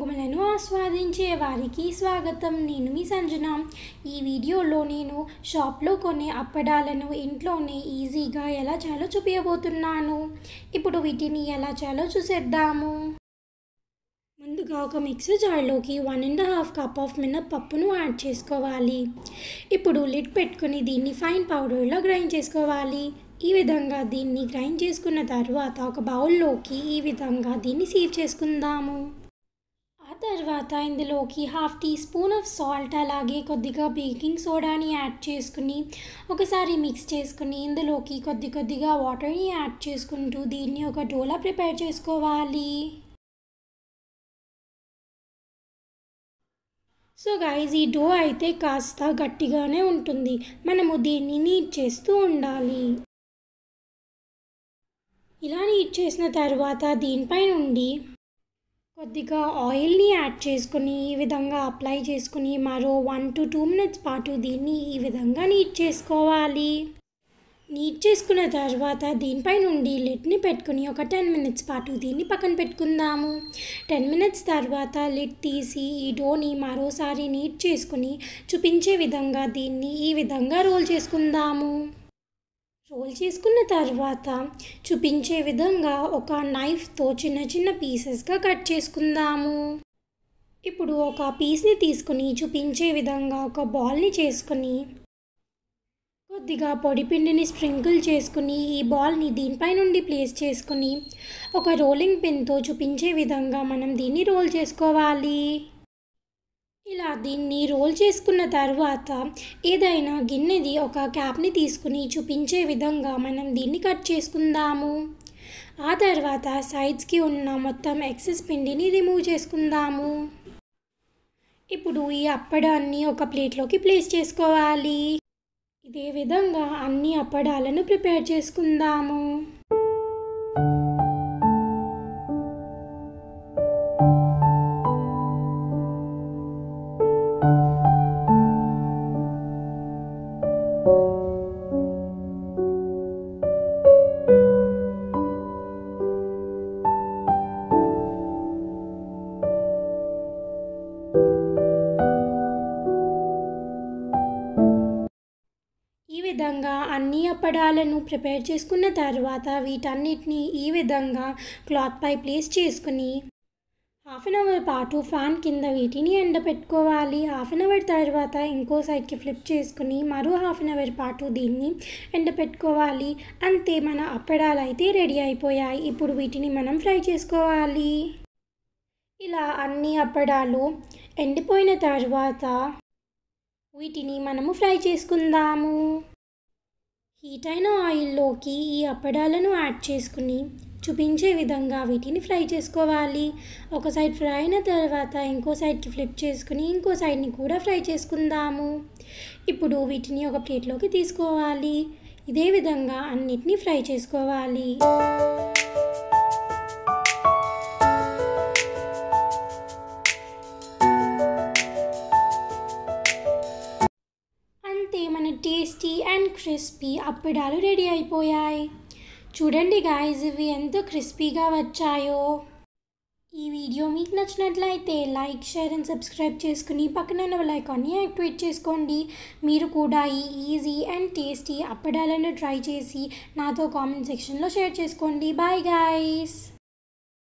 కుంకుమలను ఆస్వాదించే వారికి స్వాగతం నేను మీ సంజన ఈ వీడియోలో నేను షాప్లో కొనే అప్పడాలను ఇంట్లోనే ఈజీగా ఎలా చాలో చూపించబోతున్నాను ఇప్పుడు వీటిని ఎలా చాలో చూసేద్దాము ముందుగా ఒక మిక్సీ జార్లోకి one and half cup of మినప్పప్పును యాడ్ చేసుకోవాలి ఇప్పుడు లిడ్ పెట్టుకుని దీన్ని ఫైన్ పౌడర్లో గ్రైండ్ చేసుకోవాలి ఈ విధంగా దీన్ని గ్రైండ్ చేసుకున్న తర్వాత ఒక బౌల్లోకి ఈ విధంగా దీన్ని సీవ్ చేసుకుందాము తర్వాత ఇందులోకి half teaspoon of salt అలాగే కొద్దిగా బేకింగ్ సోడాని యాడ్ చేసుకుని ఒకసారి మిక్స్ చేసుకుని ఇందులోకి కొద్ది కొద్దిగా వాటర్ని యాడ్ చేసుకుంటూ దీన్ని ఒక డోలా ప్రిపేర్ చేసుకోవాలి సో గాయజ్ ఈ డో అయితే కాస్త గట్టిగానే ఉంటుంది మనము దీన్ని నీట్ చేస్తూ ఉండాలి ఇలా నీట్ చేసిన తర్వాత దీనిపై నుండి కొద్దిగా ఆయిల్ని యాడ్ చేసుకుని ఈ విధంగా అప్లై చేసుకుని మరో వన్ టు టూ మినిట్స్ పాటు దీన్ని ఈ విధంగా నీట్ చేసుకోవాలి నీట్ చేసుకున్న తర్వాత దీనిపై నుండి లిడ్ని పెట్టుకుని ఒక టెన్ మినిట్స్ పాటు దీన్ని పక్కన పెట్టుకుందాము టెన్ మినిట్స్ తర్వాత లిడ్ తీసి ఈ డోని మరోసారి నీట్ చేసుకుని చూపించే విధంగా దీన్ని ఈ విధంగా రోల్ చేసుకుందాము రోల్ చేసుకున్న తర్వాత చూపించే విధంగా ఒక నైఫ్తో చిన్న చిన్న పీసెస్గా కట్ చేసుకుందాము ఇప్పుడు ఒక పీస్ని తీసుకుని చూపించే విధంగా ఒక బాల్ని చేసుకుని కొద్దిగా పొడిపిండిని స్ప్రింకిల్ చేసుకుని ఈ బాల్ని దీనిపై నుండి ప్లేస్ చేసుకుని ఒక రోలింగ్ పెన్తో చూపించే విధంగా మనం దీన్ని రోల్ చేసుకోవాలి ఇలా దీన్ని రోల్ చేసుకున్న తర్వాత ఏదైనా గిన్నెది ఒక క్యాప్ని తీసుకుని చూపించే విధంగా మనం దీన్ని కట్ చేసుకుందాము ఆ తర్వాత సైడ్స్కి ఉన్న మొత్తం ఎక్సెస్ పిండిని రిమూవ్ చేసుకుందాము ఇప్పుడు ఈ అప్పడాన్ని ఒక ప్లేట్లోకి ప్లేస్ చేసుకోవాలి ఇదే విధంగా అన్ని అప్పడాలను ప్రిపేర్ చేసుకుందాము విధంగా అన్ని అప్పడాలను ప్రిపేర్ చేసుకున్న తర్వాత వీటన్నిటిని ఈ విధంగా క్లాత్పై ప్లేస్ చేసుకుని హాఫ్ అన్ అవర్ పాటు ఫ్యాన్ కింద వీటిని ఎండబెట్టుకోవాలి హాఫ్ అన్ అవర్ తర్వాత ఇంకో సైడ్కి ఫ్లిప్ చేసుకుని మరో హాఫ్ అన్ అవర్ పాటు దీన్ని ఎండబెట్టుకోవాలి అంతే మన అప్పడాలు అయితే రెడీ అయిపోయాయి ఇప్పుడు వీటిని మనం ఫ్రై చేసుకోవాలి ఇలా అన్ని అప్పడాలు ఎండిపోయిన తర్వాత వీటిని మనము ఫ్రై చేసుకుందాము హీట్ అయిన ఆయిల్లోకి ఈ అప్పడాలను యాడ్ చేసుకుని చూపించే విధంగా వీటిని ఫ్రై చేసుకోవాలి ఒక సైడ్ ఫ్రై అయిన తర్వాత ఇంకో సైడ్కి ఫ్లిప్ చేసుకుని ఇంకో సైడ్ని కూడా ఫ్రై చేసుకుందాము ఇప్పుడు వీటిని ఒక ప్లేట్లోకి తీసుకోవాలి ఇదే విధంగా అన్నిటినీ ఫ్రై చేసుకోవాలి చూస్తే మన టేస్టీ అండ్ క్రిస్పీ అప్పడాలు రెడీ అయిపోయాయి చూడండి గాయస్ ఇవి ఎంత క్రిస్పీగా వచ్చాయో ఈ వీడియో మీకు నచ్చినట్లయితే లైక్ షేర్ అండ్ సబ్స్క్రైబ్ చేసుకుని పక్కన ఉన్న లైకాన్ని యాక్టివేట్ చేసుకోండి మీరు కూడా ఈ ఈజీ అండ్ టేస్టీ అప్పడాలను ట్రై చేసి నాతో కామెంట్ సెక్షన్లో షేర్ చేసుకోండి బాయ్ గాయస్